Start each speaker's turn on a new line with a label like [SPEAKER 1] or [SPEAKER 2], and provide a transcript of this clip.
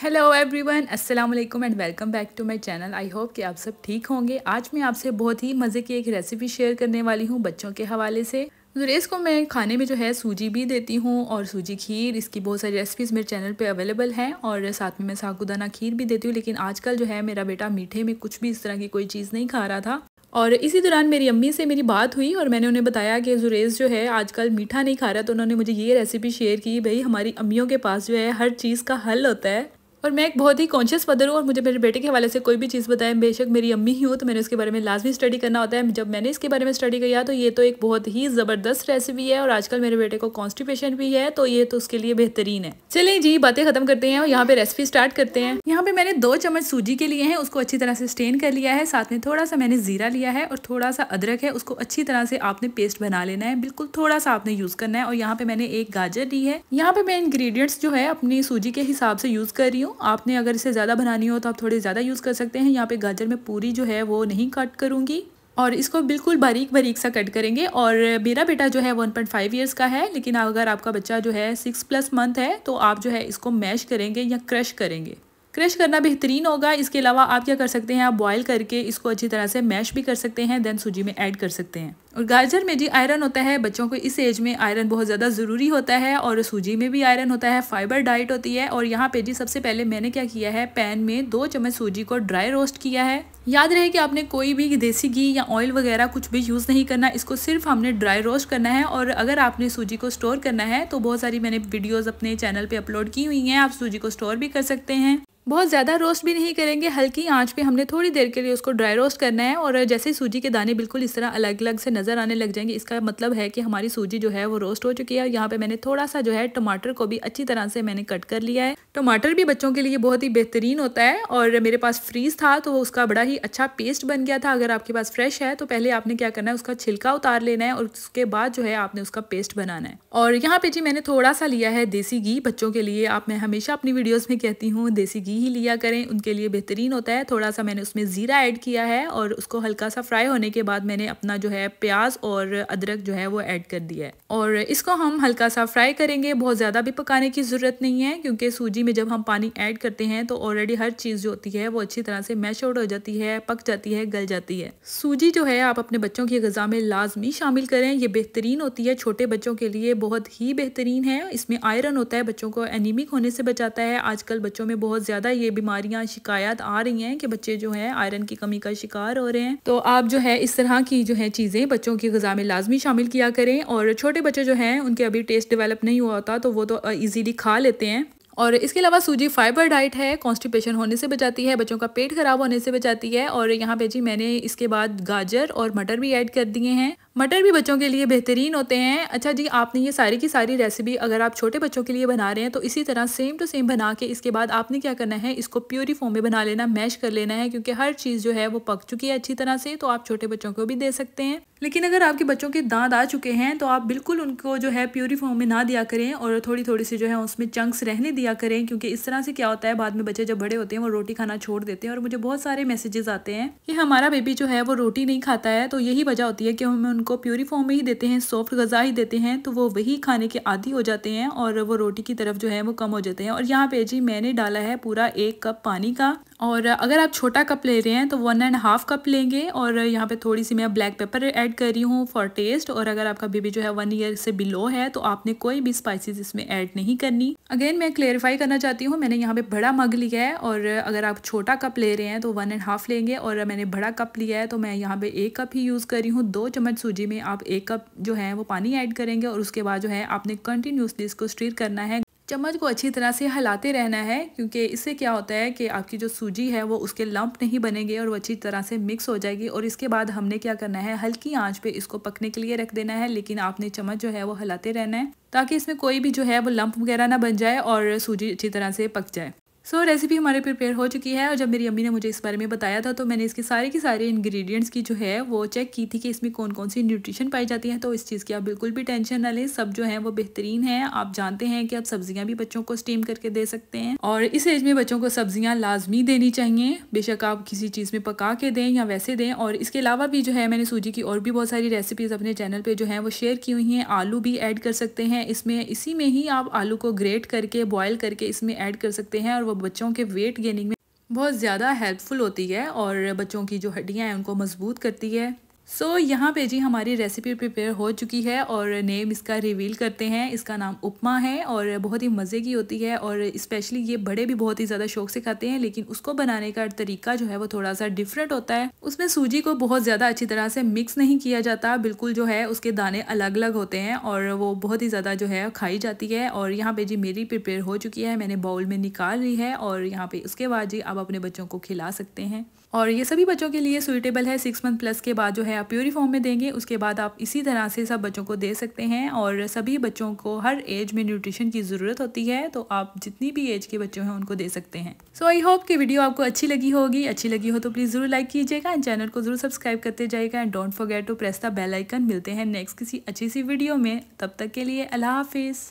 [SPEAKER 1] hello everyone अस्सलाम वालेकुम and welcome back to my channel I hope कि आप सब ठीक होंगे आज मैं आपसे बहुत ही मज़े की एक रेसिपी शेयर करने वाली हूँ बच्चों के हवाले से ज़ुरेस तो को मैं खाने में जो है सूजी भी देती हूँ और सूजी खीर इसकी बहुत सारी रेसिपीज़ मेरे चैनल पे अवेलेबल हैं और साथ में मैं सागुदाना खीर भी देती हूँ लेकिन आजकल जो है मेरा बेटा मीठे में कुछ भी इस तरह की कोई चीज़ नहीं खा रहा था और इसी दौरान मेरी अम्मी से मेरी बात हुई और मैंने उन्हें बताया कि जुरेज़ जो है आजकल मीठा नहीं खा रहा तो उन्होंने मुझे ये रेसिपी शेयर की भाई हमारी अम्मियों के पास जो है हर चीज़ का हल होता है और मैं एक बहुत ही कॉन्शियस मदर हूँ और मुझे मेरे बेटे के हवाले से कोई भी चीज़ बताएं बेशक मेरी अम्मी ही हूँ तो मैंने उसके बारे में लाजमी स्टडी करना होता है जब मैंने इसके बारे में स्टडी किया तो ये तो एक बहुत ही ज़बरदस्त रेसिपी है और आजकल मेरे बेटे को कॉन्स्टिपेशन भी है तो ये तो उसके लिए बेहतरीन है चलिए जी बातें खत्म करते हैं और यहाँ पे रेसिपी स्टार्ट करते हैं यहाँ पे मैंने दो चम्मच सूजी के लिए हैं उसको अच्छी तरह से स्टेन कर लिया है साथ में थोड़ा सा मैंने ज़ीरा लिया है और थोड़ा सा अदरक है उसको अच्छी तरह से आपने पेस्ट बना लेना है बिल्कुल थोड़ा सा आपने यूज़ करना है और यहाँ पे मैंने एक गाजर ली है यहाँ पे मैं इंग्रीडियंट्स जो है अपनी सूजी के हिसाब से यूज़ कर रही हूँ हूँ आपने अगर इसे ज़्यादा बनानी हो तो आप थोड़े ज़्यादा यूज़ कर सकते हैं यहाँ पे गाजर में पूरी जो है वो नहीं कट करूँगी और इसको बिल्कुल बारीक बारीक सा कट करेंगे और मेरा बेटा जो है 1.5 पॉइंट ईयर्स का है लेकिन अगर आपका बच्चा जो है सिक्स प्लस मंथ है तो आप जो है इसको मैश करेंगे या क्रश करेंगे क्रश करना बेहतरीन होगा इसके अलावा आप क्या कर सकते हैं आप बॉयल करके इसको अच्छी तरह से मैश भी कर सकते हैं देन सूजी में ऐड कर सकते हैं और गाजर में जी आयरन होता है बच्चों को इस एज में आयरन बहुत ज़्यादा ज़रूरी होता है और सूजी में भी आयरन होता है फाइबर डाइट होती है और यहाँ पे जी सबसे पहले मैंने क्या किया है पैन में दो चम्मच सूजी को ड्राई रोस्ट किया है याद रहे कि आपने कोई भी देसी घी या ऑयल वगैरह कुछ भी यूज़ नहीं करना इसको सिर्फ हमने ड्राई रोस्ट करना है और अगर आपने सूजी को स्टोर करना है तो बहुत सारी मैंने वीडियोज़ अपने चैनल पर अपलोड की हुई हैं आप सूजी को स्टोर भी कर सकते हैं बहुत ज़्यादा रोस्ट भी नहीं करेंगे हल्की आंच पे हमने थोड़ी देर के लिए उसको ड्राई रोस्ट करना है और जैसे ही सूजी के दाने बिल्कुल इस तरह अलग अलग से नज़र आने लग जाएंगे इसका मतलब है कि हमारी सूजी जो है वो रोस्ट हो चुकी है और यहाँ पे मैंने थोड़ा सा जो है टमाटर को भी अच्छी तरह से मैंने कट कर लिया है टमाटर भी बच्चों के लिए बहुत ही बेहतरीन होता है और मेरे पास फ्रीज था तो उसका बड़ा ही अच्छा पेस्ट बन गया था अगर आपके पास फ्रेश है तो पहले आपने क्या करना है उसका छिलका उतार लेना है और उसके बाद जो है आपने उसका पेस्ट बनाना है और यहाँ पे जी मैंने थोड़ा सा लिया है देसी घी बच्चों के लिए आप मैं हमेशा अपनी वीडियोज़ में कहती हूँ देसी घी ही लिया करें उनके लिए बेहतरीन होता है थोड़ा सा मैंने उसमें ज़ीरा ऐड किया है और उसको हल्का सा फ्राई होने के बाद मैंने अपना जो है प्याज और अदरक जो है वो ऐड कर दिया है और इसको हम हल्का सा फ्राई करेंगे बहुत ज़्यादा भी पकाने की ज़रूरत नहीं है क्योंकि सूजी में जब हम पानी ऐड करते हैं तो ऑलरेडी हर चीज़ जो होती है वो अच्छी तरह से मैश आउट हो जाती है पक जाती है गल जाती है सूजी जो है आप अपने बच्चों की गज़ा में लाजमी शामिल करें यह बेहतरीन होती है छोटे बच्चों के लिए बहुत ही बेहतरीन है इसमें आयरन होता है बच्चों को एनीमिक होने से बचाता है आजकल बच्चों में बहुत ज़्यादा ज़्यादा ये बीमारियाँ शिकायत आ रही हैं कि बच्चे जो है आयरन की कमी का शिकार हो रहे हैं तो आप जो है इस तरह की जो है चीज़ें बच्चों की गज़ा में लाजमी शामिल किया करें और छोटे बच्चे जो हैं उनके अभी टेस्ट डिवेलप नहीं हुआ होता तो वो तो ईजिली खा लेते हैं और इसके अलावा सूजी फाइबर डाइट है कॉन्स्टिपेशन होने से बचाती है बच्चों का पेट खराब होने से बचाती है और यहाँ पे जी मैंने इसके बाद गाजर और मटर भी ऐड कर दिए हैं मटर भी बच्चों के लिए बेहतरीन होते हैं अच्छा जी आपने ये सारी की सारी रेसिपी अगर आप छोटे बच्चों के लिए बना रहे हैं तो इसी तरह सेम टू सेम बना के इसके बाद आपने क्या करना है इसको प्योरी फॉर्म में बना लेना मैश कर लेना है क्योंकि हर चीज़ जो है वो पक चुकी है अच्छी तरह से तो आप छोटे बच्चों को भी दे सकते हैं लेकिन अगर आपके बच्चों के दांत आ चुके हैं तो आप बिल्कुल उनको जो है प्योरी फॉर्म में ना दिया करें और थोड़ी थोड़ी सी जो है उसमें चंक्स रहने दिया करें क्योंकि इस तरह से क्या होता है बाद में बच्चे जब बड़े होते हैं वो रोटी खाना छोड़ देते हैं और मुझे बहुत सारे मैसेजेस आते हैं कि हमारा बेबी जो है वो रोटी नहीं खाता है तो यही वजह होती है कि हमें उनको प्योरी फॉर्म में ही देते हैं सॉफ्ट गज़ा ही देते हैं तो वो वही खाने के आदि हो जाते हैं और वो रोटी की तरफ जो है वो कम हो जाते हैं और यहाँ पे जी मैंने डाला है पूरा एक कप पानी का और अगर आप छोटा कप ले रहे हैं तो वन एंड हाफ कप लेंगे और यहाँ पे थोड़ी सी मैं ब्लैक पेपर ऐड कर रही हूँ फॉर टेस्ट और अगर आपका बेबी जो है वन ईयर से बिलो है तो आपने कोई भी स्पाइसेस इसमें ऐड नहीं करनी अगेन मैं क्लेरिफाई करना चाहती हूँ मैंने यहाँ पे बड़ा मग लिया है और अगर आप छोटा कप ले रहे हैं तो वन एंड हाफ लेंगे और मैंने बड़ा कप लिया है तो मैं यहाँ पे एक कप ही यूज़ कर रही हूँ दो चम्मच सूजी सूजी में आप एक कप जो है वो पानी ऐड करेंगे और उसके बाद जो है आपने कंटिन्यूसली इसको स्टीर करना है चम्मच को अच्छी तरह से हिलाते रहना है क्योंकि इससे क्या होता है कि आपकी जो सूजी है वो उसके लंप नहीं बनेंगे और वो अच्छी तरह से मिक्स हो जाएगी और इसके बाद हमने क्या करना है हल्की आंच पे इसको पकने के लिए रख देना है लेकिन आपने चम्मच जो है वो हिलाते रहना है ताकि इसमें कोई भी जो है वो लंप वगैरह ना बन जाए और सूजी अच्छी तरह से पक जाए सो so, रेसिपी हमारी प्रिपेयर हो चुकी है और जब मेरी अम्मी ने मुझे इस बारे में बताया था तो मैंने इसके सारे के सारे इंग्रेडिएंट्स की जो है वो चेक की थी कि इसमें कौन कौन सी न्यूट्रिशन पाई जाती है तो इस चीज़ की आप बिल्कुल भी टेंशन ना लें सब जो है वो बेहतरीन है आप जानते हैं कि आप सब्जियां भी बच्चों को स्टीम करके दे सकते हैं और इस एज में बच्चों को सब्जियाँ लाजमी देनी चाहिए बेशक आप किसी चीज़ में पका के दें या वैसे दें और इसके अलावा भी जो है मैंने सूजी की और भी बहुत सारी रेसिपीज़ अपने चैनल पर जो है वो शेयर की हुई हैं आलू भी ऐड कर सकते हैं इसमें इसी में ही आप आलू को ग्रेट करके बॉयल करके इसमें ऐड कर सकते हैं और वो बच्चों के वेट गेनिंग में बहुत ज़्यादा हेल्पफुल होती है और बच्चों की जो हड्डियाँ हैं उनको मजबूत करती है सो so, यहाँ पे जी हमारी रेसिपी प्रिपेयर हो चुकी है और नेम इसका रिवील करते हैं इसका नाम उपमा है और बहुत ही मज़े की होती है और स्पेशली ये बड़े भी बहुत ही ज़्यादा शौक से खाते हैं लेकिन उसको बनाने का तरीका जो है वो थोड़ा सा डिफरेंट होता है उसमें सूजी को बहुत ज़्यादा अच्छी तरह से मिक्स नहीं किया जाता बिल्कुल जो है उसके दाने अलग अलग होते हैं और वो बहुत ही ज़्यादा जो है खाई जाती है और यहाँ पर जी मेरी प्रिपेयर हो चुकी है मैंने बाउल में निकाल ली है और यहाँ पर उसके बाद जी आप अपने बच्चों को खिला सकते हैं और ये सभी बच्चों के लिए सुइटेबल है सिक्स मंथ प्लस के बाद जो है आप प्योरी फॉर्म में देंगे उसके बाद आप इसी तरह से सब बच्चों को दे सकते हैं और सभी बच्चों को हर एज में न्यूट्रिशन की ज़रूरत होती है तो आप जितनी भी एज के बच्चों हैं उनको दे सकते हैं सो आई होप कि वीडियो आपको अच्छी लगी होगी अच्छी लगी हो तो प्लीज़ ज़रूर लाइक कीजिएगा एंड चैनल को ज़रूर सब्सक्राइब करते जाएगा and don't forget to press the bell icon मिलते हैं नेक्स्ट किसी अच्छी सी वीडियो में तब तक के लिए अल्लाह हाफिज़